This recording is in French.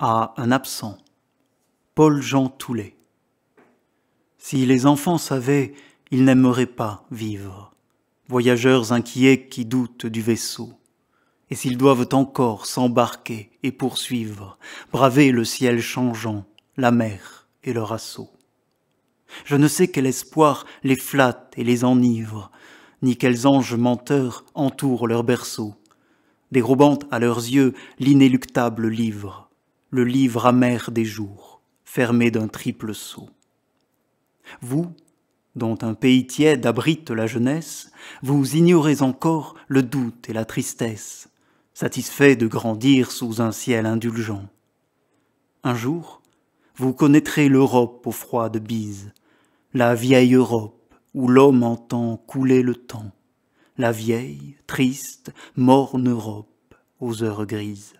à un absent, Paul-Jean Toulet. Si les enfants savaient, ils n'aimeraient pas vivre, voyageurs inquiets qui doutent du vaisseau. Et s'ils doivent encore s'embarquer et poursuivre, braver le ciel changeant, la mer et leur assaut. Je ne sais quel espoir les flatte et les enivre, ni quels anges menteurs entourent leur berceau, dérobant à leurs yeux l'inéluctable livre le livre amer des jours, fermé d'un triple sceau. Vous, dont un pays tiède abrite la jeunesse, vous ignorez encore le doute et la tristesse, satisfait de grandir sous un ciel indulgent. Un jour, vous connaîtrez l'Europe aux froides bises, la vieille Europe où l'homme entend couler le temps, la vieille, triste, morne Europe aux heures grises.